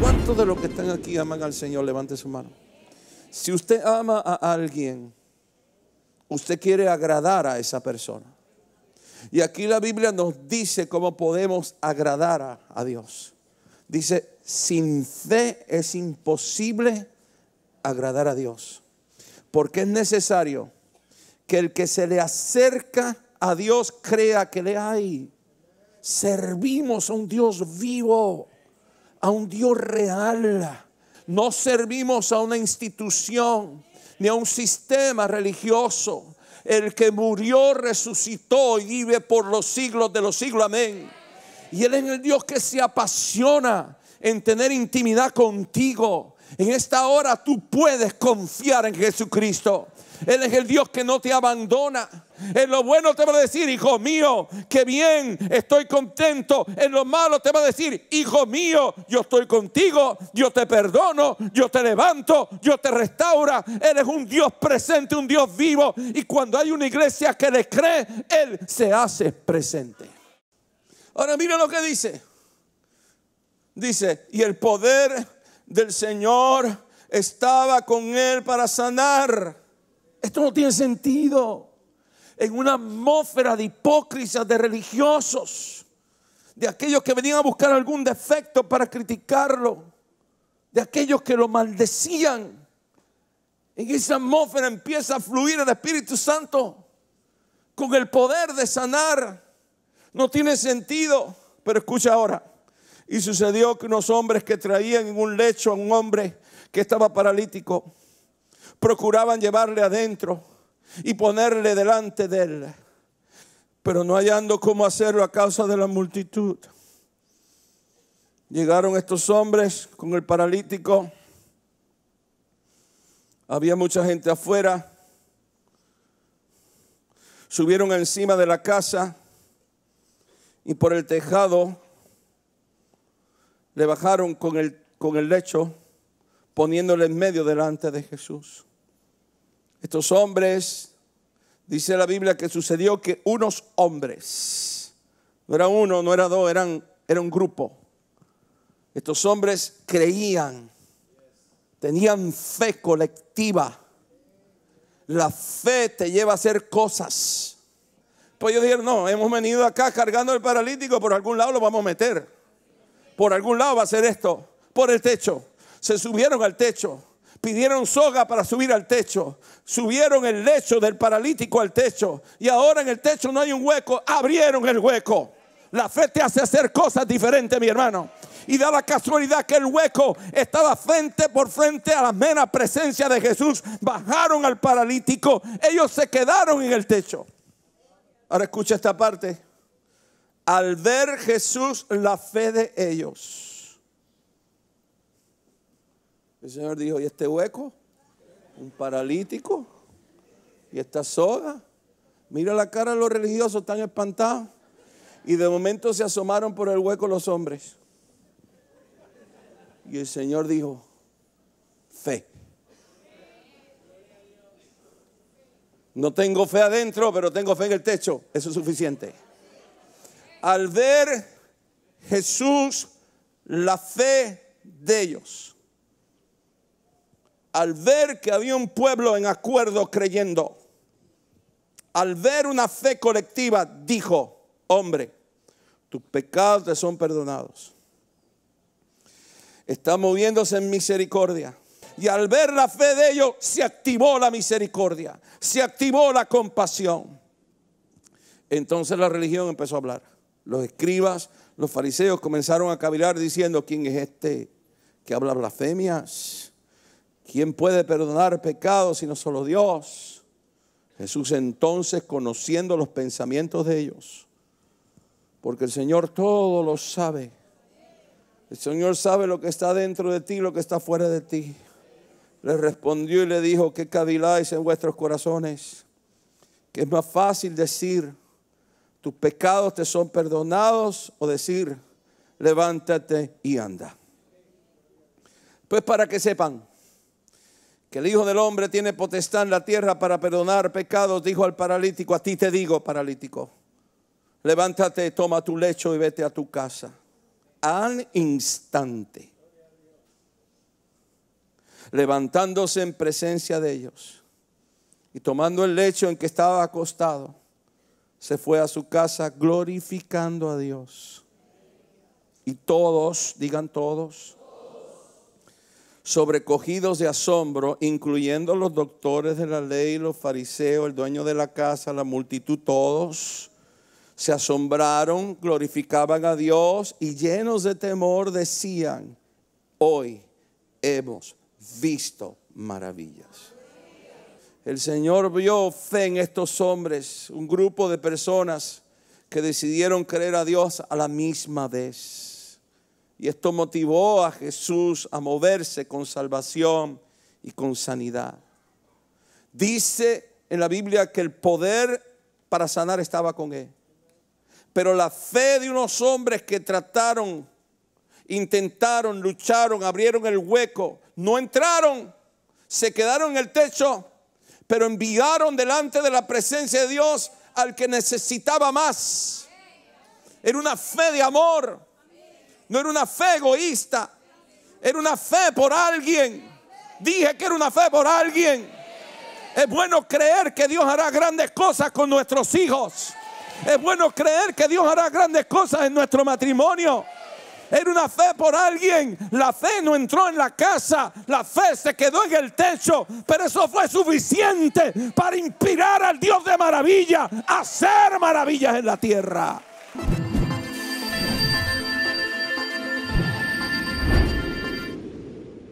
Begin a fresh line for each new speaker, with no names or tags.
¿Cuántos de los que están aquí aman al Señor? Levante su mano. Si usted ama a alguien, usted quiere agradar a esa persona. Y aquí la Biblia nos dice cómo podemos agradar a, a Dios. Dice, sin fe es imposible agradar a Dios. Porque es necesario que el que se le acerca a Dios crea que le hay Servimos a un Dios vivo, a un Dios real. No servimos a una institución ni a un sistema religioso. El que murió, resucitó y vive por los siglos de los siglos. Amén. Y Él es el Dios que se apasiona en tener intimidad contigo en esta hora tú puedes confiar en Jesucristo. Él es el Dios que no te abandona. En lo bueno te va a decir, hijo mío, que bien, estoy contento. En lo malo te va a decir, hijo mío, yo estoy contigo, yo te perdono, yo te levanto, yo te restaura. Él es un Dios presente, un Dios vivo. Y cuando hay una iglesia que le cree, Él se hace presente. Ahora mira lo que dice. Dice, y el poder del Señor estaba con él para sanar. Esto no tiene sentido. En una atmósfera de hipócritas, de religiosos, de aquellos que venían a buscar algún defecto para criticarlo, de aquellos que lo maldecían. En esa atmósfera empieza a fluir el Espíritu Santo con el poder de sanar. No tiene sentido, pero escucha ahora. Y sucedió que unos hombres que traían en un lecho a un hombre que estaba paralítico, procuraban llevarle adentro y ponerle delante de él, pero no hallando cómo hacerlo a causa de la multitud. Llegaron estos hombres con el paralítico. Había mucha gente afuera. Subieron encima de la casa y por el tejado le bajaron con el, con el lecho, poniéndole en medio delante de Jesús. Estos hombres, dice la Biblia que sucedió que unos hombres, no era uno, no era dos, eran, era un grupo. Estos hombres creían, tenían fe colectiva. La fe te lleva a hacer cosas. Pues ellos dijeron, no, hemos venido acá cargando el paralítico, por algún lado lo vamos a meter. Por algún lado va a ser esto. Por el techo. Se subieron al techo. Pidieron soga para subir al techo. Subieron el lecho del paralítico al techo. Y ahora en el techo no hay un hueco. Abrieron el hueco. La fe te hace hacer cosas diferentes, mi hermano. Y da la casualidad que el hueco estaba frente por frente a la mera presencia de Jesús. Bajaron al paralítico. Ellos se quedaron en el techo. Ahora escucha esta parte al ver Jesús la fe de ellos. El Señor dijo, ¿y este hueco? Un paralítico. ¿Y esta soga? Mira la cara de los religiosos, están espantados. Y de momento se asomaron por el hueco los hombres. Y el Señor dijo, fe. No tengo fe adentro, pero tengo fe en el techo. Eso es suficiente al ver Jesús la fe de ellos, al ver que había un pueblo en acuerdo creyendo, al ver una fe colectiva, dijo, hombre, tus pecados te son perdonados. Está moviéndose en misericordia. Y al ver la fe de ellos, se activó la misericordia, se activó la compasión. Entonces la religión empezó a hablar. Los escribas, los fariseos comenzaron a cavilar diciendo, ¿quién es este que habla blasfemias? ¿Quién puede perdonar pecados sino solo Dios? Jesús entonces, conociendo los pensamientos de ellos, porque el Señor todo lo sabe. El Señor sabe lo que está dentro de ti, lo que está fuera de ti. Le respondió y le dijo, ¿qué caviláis en vuestros corazones? Que es más fácil decir, tus pecados te son perdonados, o decir, levántate y anda. Pues para que sepan que el Hijo del Hombre tiene potestad en la tierra para perdonar pecados, dijo al paralítico, a ti te digo, paralítico, levántate, toma tu lecho y vete a tu casa. Al instante, levantándose en presencia de ellos y tomando el lecho en que estaba acostado se fue a su casa glorificando a Dios. Y todos, digan todos, sobrecogidos de asombro, incluyendo los doctores de la ley, los fariseos, el dueño de la casa, la multitud, todos se asombraron, glorificaban a Dios y llenos de temor decían, hoy hemos visto maravillas. El Señor vio fe en estos hombres, un grupo de personas que decidieron creer a Dios a la misma vez. Y esto motivó a Jesús a moverse con salvación y con sanidad. Dice en la Biblia que el poder para sanar estaba con él. Pero la fe de unos hombres que trataron, intentaron, lucharon, abrieron el hueco, no entraron, se quedaron en el techo pero enviaron delante de la presencia de Dios al que necesitaba más. Era una fe de amor, no era una fe egoísta, era una fe por alguien. Dije que era una fe por alguien. Es bueno creer que Dios hará grandes cosas con nuestros hijos. Es bueno creer que Dios hará grandes cosas en nuestro matrimonio. Era una fe por alguien. La fe no entró en la casa. La fe se quedó en el techo. Pero eso fue suficiente para inspirar al Dios de maravilla a hacer maravillas en la tierra.